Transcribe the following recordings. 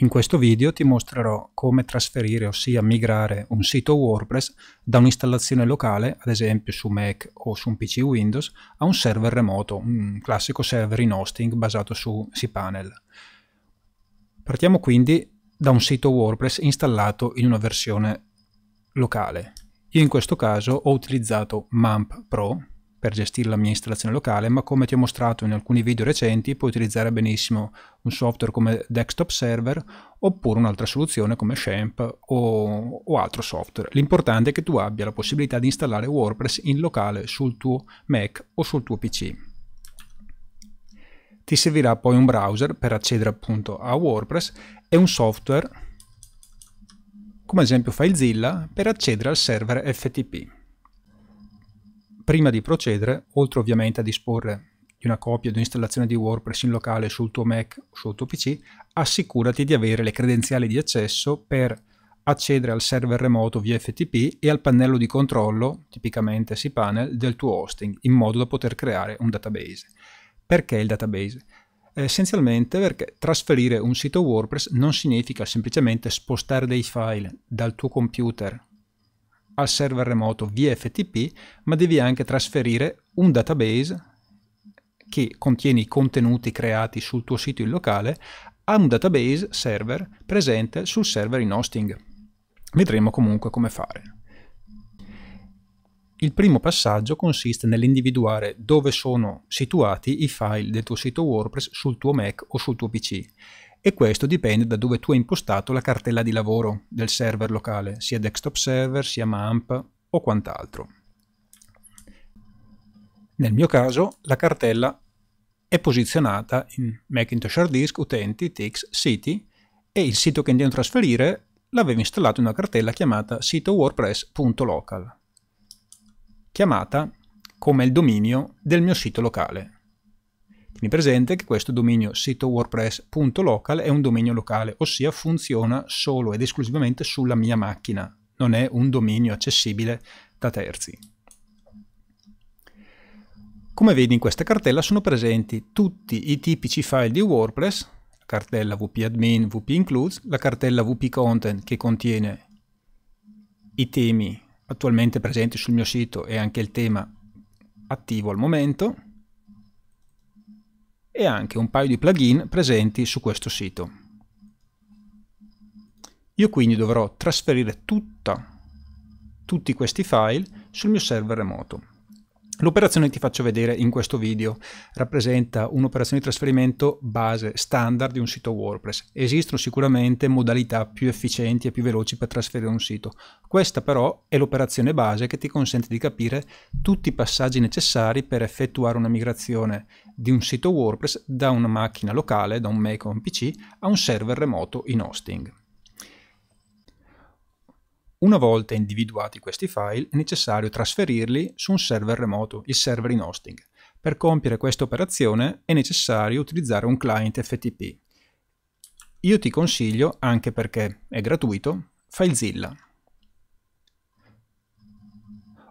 In questo video ti mostrerò come trasferire, ossia migrare un sito WordPress da un'installazione locale, ad esempio su Mac o su un PC Windows, a un server remoto, un classico server in hosting basato su cPanel. Partiamo quindi da un sito WordPress installato in una versione locale. Io in questo caso ho utilizzato MAMP Pro, per gestire la mia installazione locale, ma come ti ho mostrato in alcuni video recenti puoi utilizzare benissimo un software come desktop server oppure un'altra soluzione come Shamp o, o altro software. L'importante è che tu abbia la possibilità di installare WordPress in locale sul tuo Mac o sul tuo PC ti servirà poi un browser per accedere appunto a WordPress e un software come ad esempio FileZilla per accedere al server FTP. Prima di procedere, oltre ovviamente a disporre di una copia di un'installazione di WordPress in locale sul tuo Mac o sul tuo PC, assicurati di avere le credenziali di accesso per accedere al server remoto via FTP e al pannello di controllo, tipicamente cPanel, del tuo hosting, in modo da poter creare un database. Perché il database? Essenzialmente perché trasferire un sito WordPress non significa semplicemente spostare dei file dal tuo computer al server remoto via FTP, ma devi anche trasferire un database che contiene i contenuti creati sul tuo sito in locale a un database server presente sul server in hosting. Vedremo comunque come fare. Il primo passaggio consiste nell'individuare dove sono situati i file del tuo sito WordPress sul tuo Mac o sul tuo PC e questo dipende da dove tu hai impostato la cartella di lavoro del server locale, sia desktop server, sia MAMP o quant'altro. Nel mio caso la cartella è posizionata in Macintosh Hard Disk, Utenti, Tix, Siti e il sito che andiamo a trasferire l'avevo installato in una cartella chiamata sito wordpress.local, chiamata come il dominio del mio sito locale. Tieni presente che questo dominio sito wordpress.local è un dominio locale, ossia funziona solo ed esclusivamente sulla mia macchina, non è un dominio accessibile da terzi. Come vedi in questa cartella sono presenti tutti i tipici file di WordPress, la cartella wp-admin, wp-includes, la cartella wp-content che contiene i temi attualmente presenti sul mio sito e anche il tema attivo al momento, e anche un paio di plugin presenti su questo sito. Io quindi dovrò trasferire tutta, tutti questi file sul mio server remoto. L'operazione che ti faccio vedere in questo video rappresenta un'operazione di trasferimento base standard di un sito WordPress. Esistono sicuramente modalità più efficienti e più veloci per trasferire un sito. Questa però è l'operazione base che ti consente di capire tutti i passaggi necessari per effettuare una migrazione di un sito WordPress da una macchina locale, da un Mac o un PC, a un server remoto in hosting. Una volta individuati questi file è necessario trasferirli su un server remoto, il server in hosting. Per compiere questa operazione è necessario utilizzare un client FTP. Io ti consiglio, anche perché è gratuito, FileZilla.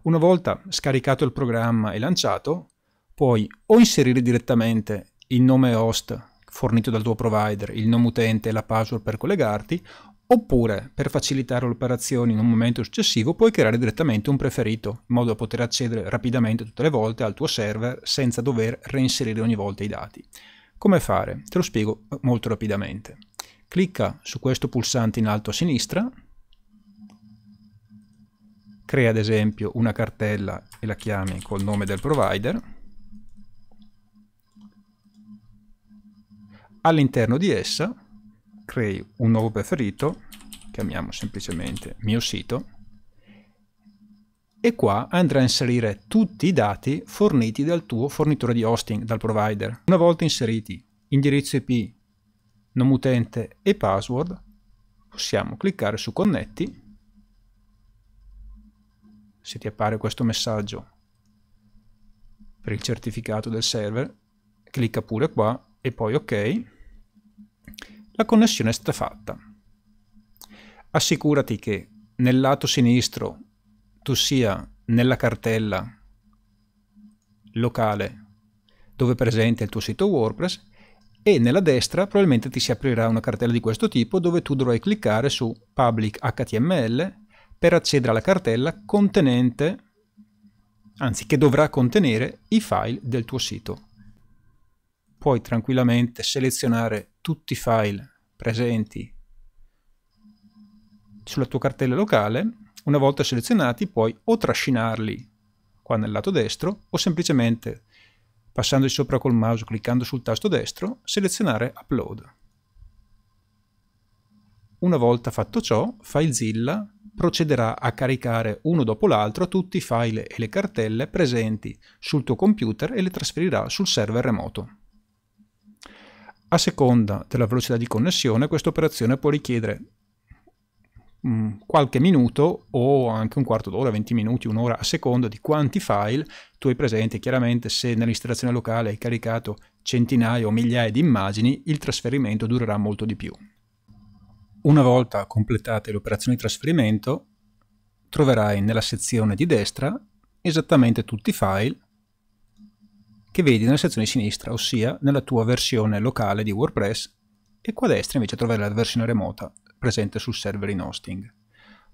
Una volta scaricato il programma e lanciato, puoi o inserire direttamente il nome host fornito dal tuo provider, il nome utente e la password per collegarti, Oppure, per facilitare l'operazione in un momento successivo, puoi creare direttamente un preferito, in modo da poter accedere rapidamente tutte le volte al tuo server senza dover reinserire ogni volta i dati. Come fare? Te lo spiego eh, molto rapidamente. Clicca su questo pulsante in alto a sinistra, crea ad esempio una cartella e la chiami col nome del provider, all'interno di essa crei un nuovo preferito, chiamiamo semplicemente mio sito, e qua andrà a inserire tutti i dati forniti dal tuo fornitore di hosting, dal provider. Una volta inseriti indirizzo IP, nome utente e password, possiamo cliccare su connetti, se ti appare questo messaggio per il certificato del server, clicca pure qua e poi ok la connessione è stata fatta. Assicurati che nel lato sinistro tu sia nella cartella locale dove è presente il tuo sito WordPress e nella destra probabilmente ti si aprirà una cartella di questo tipo dove tu dovrai cliccare su Public HTML per accedere alla cartella contenente, anzi che dovrà contenere i file del tuo sito puoi tranquillamente selezionare tutti i file presenti sulla tua cartella locale. Una volta selezionati puoi o trascinarli qua nel lato destro o semplicemente passandoci sopra col mouse cliccando sul tasto destro selezionare upload. Una volta fatto ciò, FileZilla procederà a caricare uno dopo l'altro tutti i file e le cartelle presenti sul tuo computer e le trasferirà sul server remoto. A seconda della velocità di connessione, questa operazione può richiedere mm, qualche minuto o anche un quarto d'ora, 20 minuti, un'ora, a seconda di quanti file tu hai presenti. Chiaramente se nell'installazione locale hai caricato centinaia o migliaia di immagini, il trasferimento durerà molto di più. Una volta completate le operazioni di trasferimento, troverai nella sezione di destra esattamente tutti i file che vedi nella sezione sinistra, ossia nella tua versione locale di WordPress, e qua a destra invece troverai la versione remota presente sul server in hosting.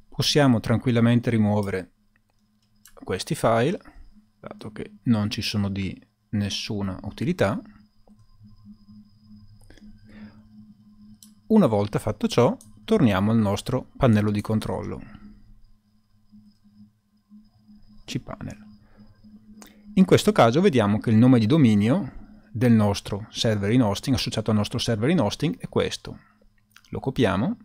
Possiamo tranquillamente rimuovere questi file, dato che non ci sono di nessuna utilità. Una volta fatto ciò, torniamo al nostro pannello di controllo. cPanel. In questo caso vediamo che il nome di dominio del nostro server in hosting, associato al nostro server in hosting, è questo. Lo copiamo.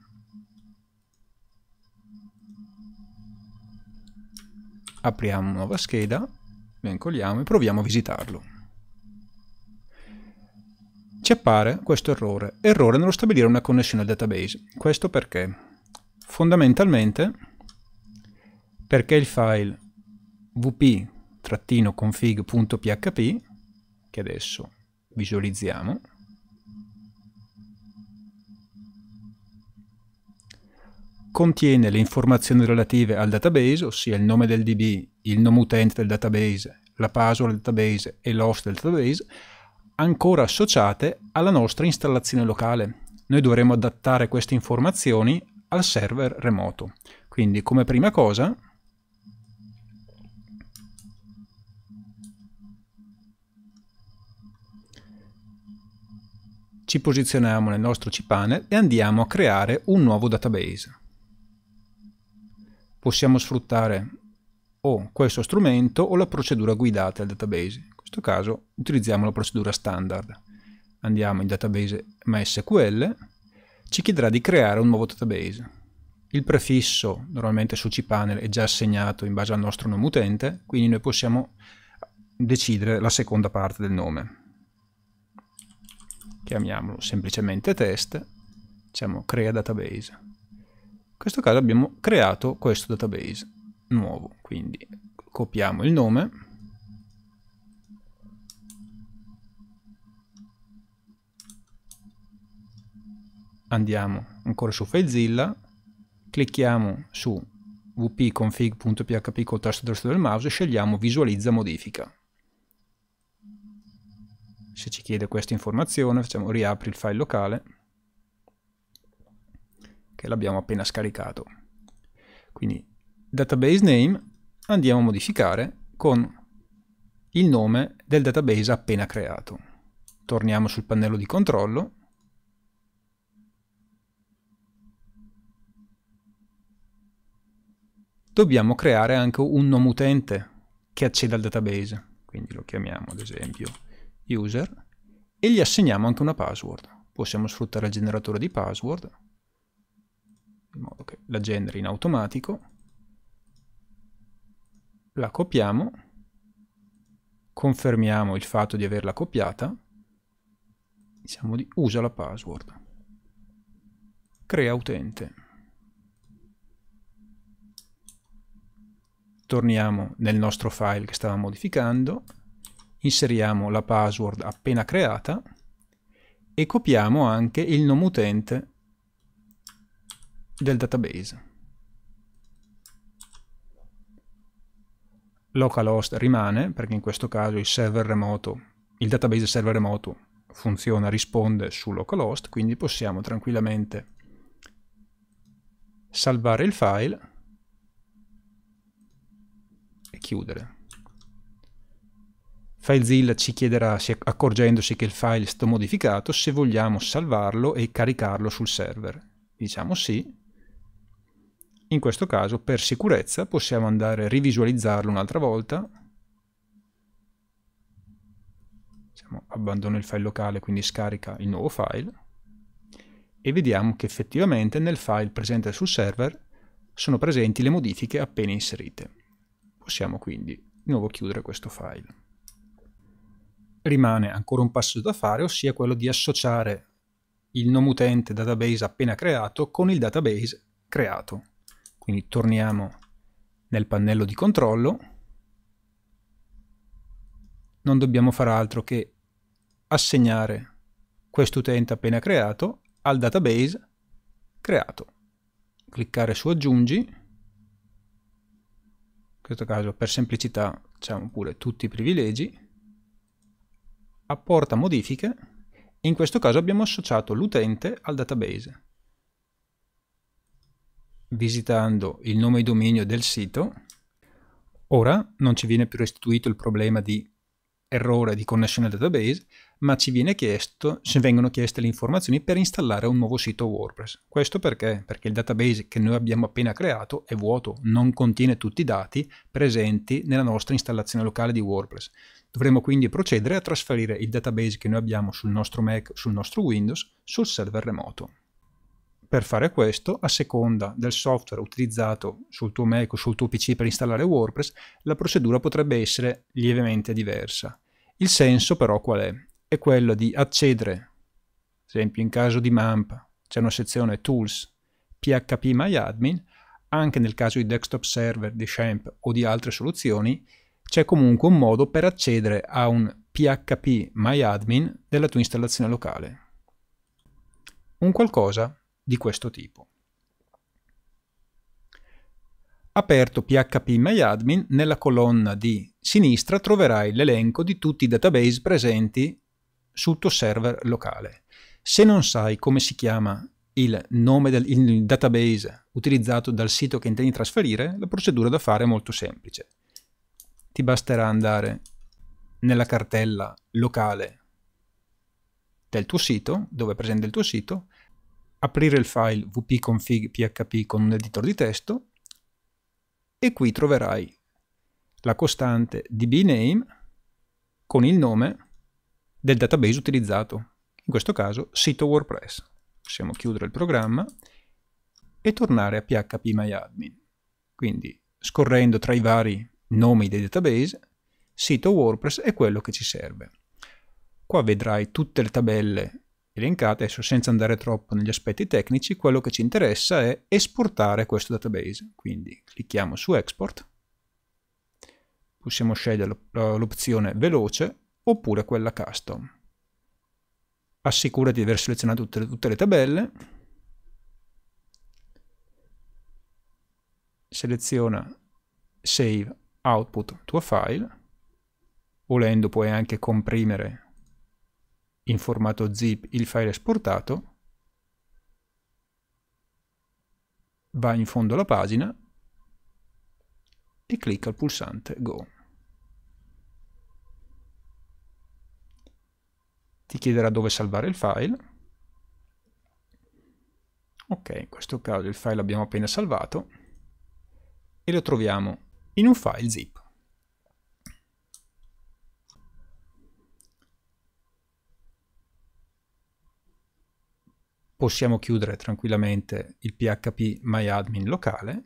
Apriamo una nuova scheda, lo incolliamo e proviamo a visitarlo. Ci appare questo errore, errore nello stabilire una connessione al database. Questo perché? Fondamentalmente perché il file wp config.php che adesso visualizziamo contiene le informazioni relative al database, ossia il nome del DB, il nome utente del database, la password del database e l'host del database, ancora associate alla nostra installazione locale. Noi dovremo adattare queste informazioni al server remoto. Quindi come prima cosa ci posizioniamo nel nostro cPanel e andiamo a creare un nuovo database. Possiamo sfruttare o questo strumento o la procedura guidata al database. In questo caso utilizziamo la procedura standard. Andiamo in database MySQL, ci chiederà di creare un nuovo database. Il prefisso normalmente su cPanel è già assegnato in base al nostro nome utente, quindi noi possiamo decidere la seconda parte del nome chiamiamolo semplicemente test, diciamo crea database. In questo caso abbiamo creato questo database nuovo, quindi copiamo il nome, andiamo ancora su FileZilla, clicchiamo su wp-config.php col tasto destro del mouse e scegliamo visualizza modifica se ci chiede questa informazione facciamo riapri il file locale che l'abbiamo appena scaricato. Quindi database name andiamo a modificare con il nome del database appena creato. Torniamo sul pannello di controllo dobbiamo creare anche un nome utente che acceda al database. Quindi lo chiamiamo ad esempio user e gli assegniamo anche una password. Possiamo sfruttare il generatore di password in modo che la generi in automatico. La copiamo, confermiamo il fatto di averla copiata, diciamo di usa la password. Crea utente. Torniamo nel nostro file che stava modificando inseriamo la password appena creata e copiamo anche il nome utente del database. Localhost rimane perché in questo caso il server remoto, il database server remoto funziona, risponde su localhost, quindi possiamo tranquillamente salvare il file e chiudere. FileZilla ci chiederà, accorgendosi che il file è stato modificato, se vogliamo salvarlo e caricarlo sul server. Diciamo sì. In questo caso, per sicurezza, possiamo andare a rivisualizzarlo un'altra volta. Diciamo, abbandono il file locale, quindi scarica il nuovo file. E vediamo che effettivamente nel file presente sul server sono presenti le modifiche appena inserite. Possiamo quindi di nuovo chiudere questo file rimane ancora un passo da fare, ossia quello di associare il nome utente database appena creato con il database creato. Quindi torniamo nel pannello di controllo. Non dobbiamo fare altro che assegnare questo utente appena creato al database creato. Cliccare su aggiungi, in questo caso per semplicità facciamo pure tutti i privilegi, apporta modifiche e in questo caso abbiamo associato l'utente al database. Visitando il nome e dominio del sito, ora non ci viene più restituito il problema di errore di connessione al database, ma ci viene chiesto se vengono chieste le informazioni per installare un nuovo sito WordPress. Questo perché? Perché il database che noi abbiamo appena creato è vuoto, non contiene tutti i dati presenti nella nostra installazione locale di WordPress. Dovremo quindi procedere a trasferire il database che noi abbiamo sul nostro Mac, sul nostro Windows, sul server remoto. Per fare questo, a seconda del software utilizzato sul tuo Mac o sul tuo PC per installare WordPress, la procedura potrebbe essere lievemente diversa. Il senso però qual è? È quello di accedere, ad esempio in caso di MAMP c'è una sezione Tools, PHP My anche nel caso di desktop server, di Shamp o di altre soluzioni, c'è comunque un modo per accedere a un PHP MyAdmin della tua installazione locale. Un qualcosa di questo tipo. Aperto PHP MyAdmin, nella colonna di sinistra troverai l'elenco di tutti i database presenti sul tuo server locale. Se non sai come si chiama il nome del il database utilizzato dal sito che intendi trasferire, la procedura da fare è molto semplice ti basterà andare nella cartella locale del tuo sito, dove è presente il tuo sito, aprire il file wp-config con un editor di testo e qui troverai la costante dbname con il nome del database utilizzato, in questo caso sito WordPress. Possiamo chiudere il programma e tornare a phpMyAdmin. Quindi scorrendo tra i vari nomi dei database, sito WordPress e quello che ci serve. Qua vedrai tutte le tabelle elencate, adesso senza andare troppo negli aspetti tecnici, quello che ci interessa è esportare questo database. Quindi clicchiamo su Export, possiamo scegliere l'opzione veloce oppure quella custom. Assicura di aver selezionato tutte le, tutte le tabelle, seleziona Save output tuo file, volendo puoi anche comprimere in formato zip il file esportato, va in fondo alla pagina e clicca il pulsante Go. Ti chiederà dove salvare il file. Ok, in questo caso il file l'abbiamo appena salvato e lo troviamo in un file zip. Possiamo chiudere tranquillamente il PHP MyAdmin locale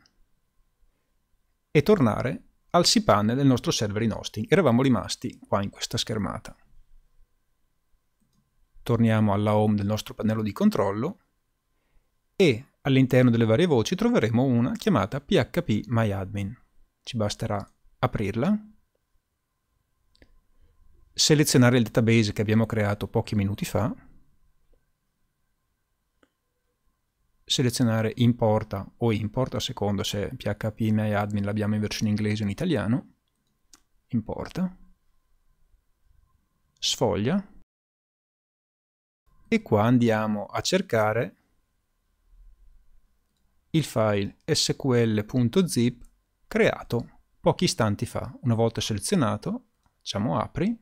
e tornare al cPanel del nostro server in hosting. Eravamo rimasti qua in questa schermata. Torniamo alla home del nostro pannello di controllo e all'interno delle varie voci troveremo una chiamata php myadmin ci basterà aprirla, selezionare il database che abbiamo creato pochi minuti fa, selezionare importa o importa a seconda se PHP My l'abbiamo in versione inglese o in italiano, importa, sfoglia e qua andiamo a cercare il file sql.zip creato pochi istanti fa. Una volta selezionato, facciamo apri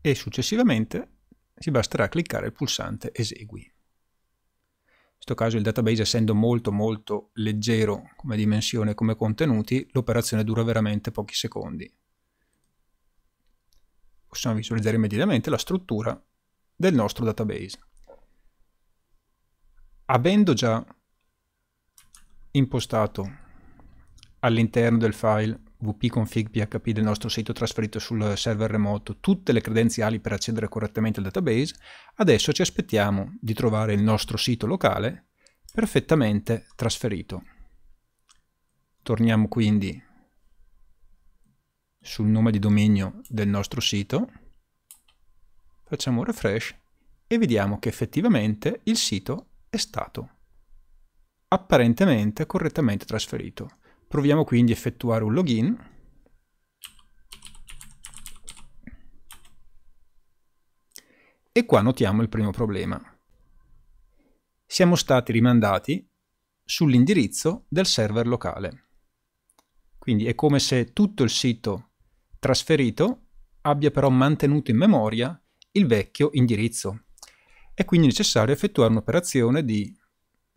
e successivamente si basterà cliccare il pulsante esegui. In questo caso il database essendo molto molto leggero come dimensione e come contenuti, l'operazione dura veramente pochi secondi. Possiamo visualizzare immediatamente la struttura del nostro database. Avendo già impostato all'interno del file wp-config.php del nostro sito trasferito sul server remoto tutte le credenziali per accedere correttamente al database, adesso ci aspettiamo di trovare il nostro sito locale perfettamente trasferito. Torniamo quindi sul nome di dominio del nostro sito, facciamo un refresh e vediamo che effettivamente il sito è stato trasferito apparentemente correttamente trasferito. Proviamo quindi a effettuare un login. E qua notiamo il primo problema. Siamo stati rimandati sull'indirizzo del server locale. Quindi è come se tutto il sito trasferito abbia però mantenuto in memoria il vecchio indirizzo. È quindi necessario effettuare un'operazione di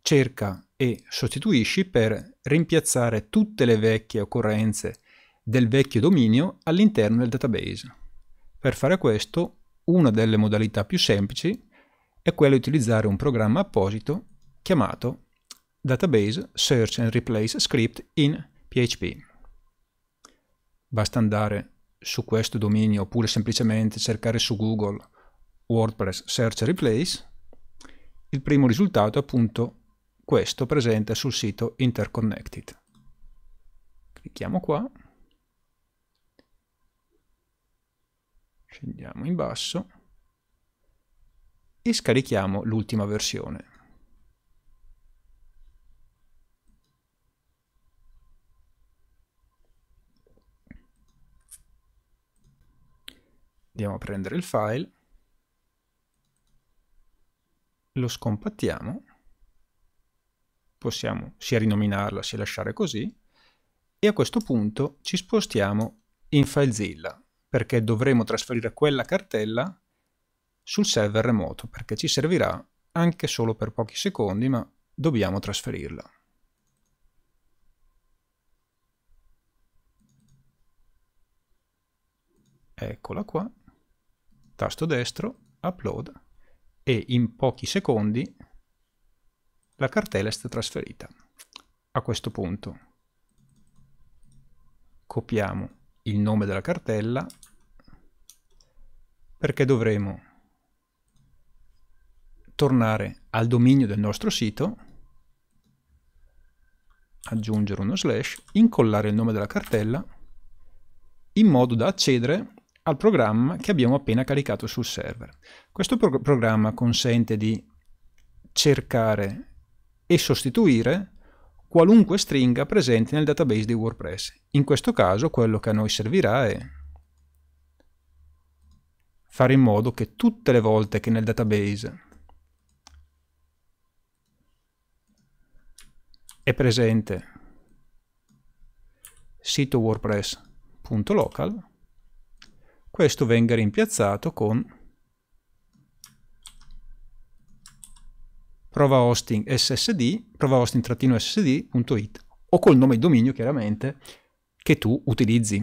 cerca e sostituisci per rimpiazzare tutte le vecchie occorrenze del vecchio dominio all'interno del database. Per fare questo, una delle modalità più semplici è quella di utilizzare un programma apposito chiamato Database Search and Replace Script in PHP. Basta andare su questo dominio oppure semplicemente cercare su Google WordPress Search and Replace. Il primo risultato è appunto questo presente sul sito Interconnected. Clicchiamo qua, scendiamo in basso e scarichiamo l'ultima versione. Andiamo a prendere il file, lo scompattiamo possiamo sia rinominarla sia lasciare così, e a questo punto ci spostiamo in FileZilla, perché dovremo trasferire quella cartella sul server remoto, perché ci servirà anche solo per pochi secondi, ma dobbiamo trasferirla. Eccola qua, tasto destro, upload, e in pochi secondi la cartella è stata trasferita. A questo punto copiamo il nome della cartella perché dovremo tornare al dominio del nostro sito, aggiungere uno slash, incollare il nome della cartella in modo da accedere al programma che abbiamo appena caricato sul server. Questo pro programma consente di cercare e sostituire qualunque stringa presente nel database di WordPress. In questo caso quello che a noi servirà è fare in modo che tutte le volte che nel database è presente sito wordpress.local questo venga rimpiazzato con prova hosting ssd, prova hosting-ssd.it o col nome di dominio chiaramente che tu utilizzi.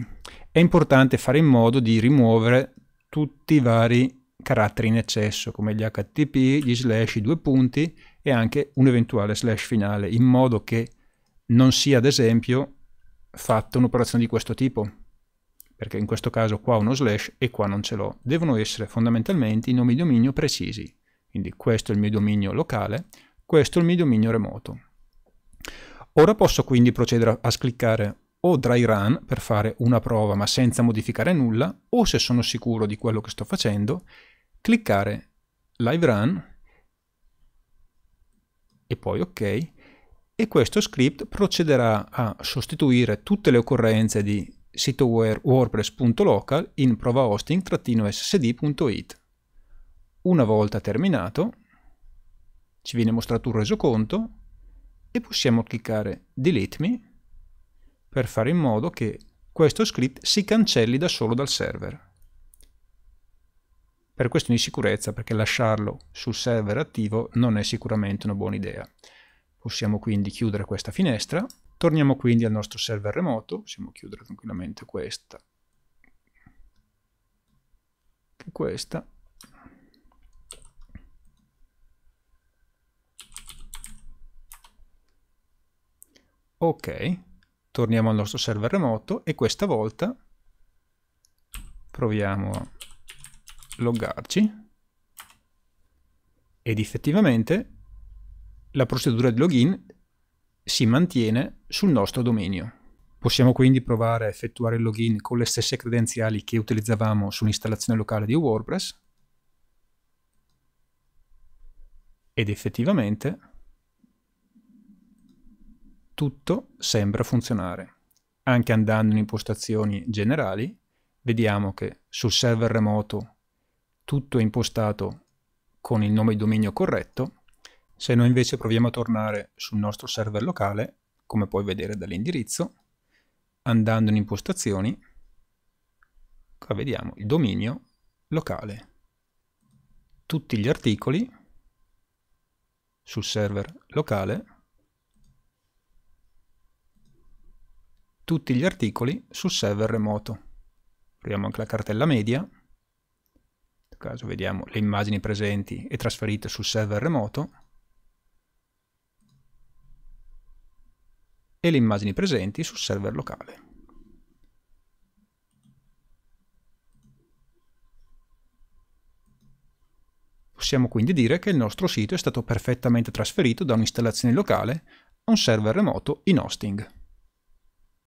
È importante fare in modo di rimuovere tutti i vari caratteri in eccesso come gli http, gli slash, i due punti e anche un eventuale slash finale in modo che non sia ad esempio fatta un'operazione di questo tipo perché in questo caso qua uno slash e qua non ce l'ho. Devono essere fondamentalmente i nomi di dominio precisi. Quindi questo è il mio dominio locale, questo è il mio dominio remoto. Ora posso quindi procedere a cliccare o dry run per fare una prova ma senza modificare nulla o se sono sicuro di quello che sto facendo cliccare live run e poi ok e questo script procederà a sostituire tutte le occorrenze di sito wordpress.local in prova hosting-ssd.it una volta terminato, ci viene mostrato un resoconto e possiamo cliccare Delete Me per fare in modo che questo script si cancelli da solo dal server. Per questioni di sicurezza, perché lasciarlo sul server attivo non è sicuramente una buona idea. Possiamo quindi chiudere questa finestra. Torniamo quindi al nostro server remoto. Possiamo chiudere tranquillamente questa. E questa. Ok, torniamo al nostro server remoto e questa volta proviamo a loggarci ed effettivamente la procedura di login si mantiene sul nostro dominio. Possiamo quindi provare a effettuare il login con le stesse credenziali che utilizzavamo sull'installazione locale di WordPress ed effettivamente tutto sembra funzionare. Anche andando in impostazioni generali, vediamo che sul server remoto tutto è impostato con il nome di dominio corretto. Se noi invece proviamo a tornare sul nostro server locale, come puoi vedere dall'indirizzo, andando in impostazioni, qua vediamo il dominio locale. Tutti gli articoli sul server locale tutti gli articoli sul server remoto. Apriamo anche la cartella media, in questo caso vediamo le immagini presenti e trasferite sul server remoto, e le immagini presenti sul server locale. Possiamo quindi dire che il nostro sito è stato perfettamente trasferito da un'installazione locale a un server remoto in hosting.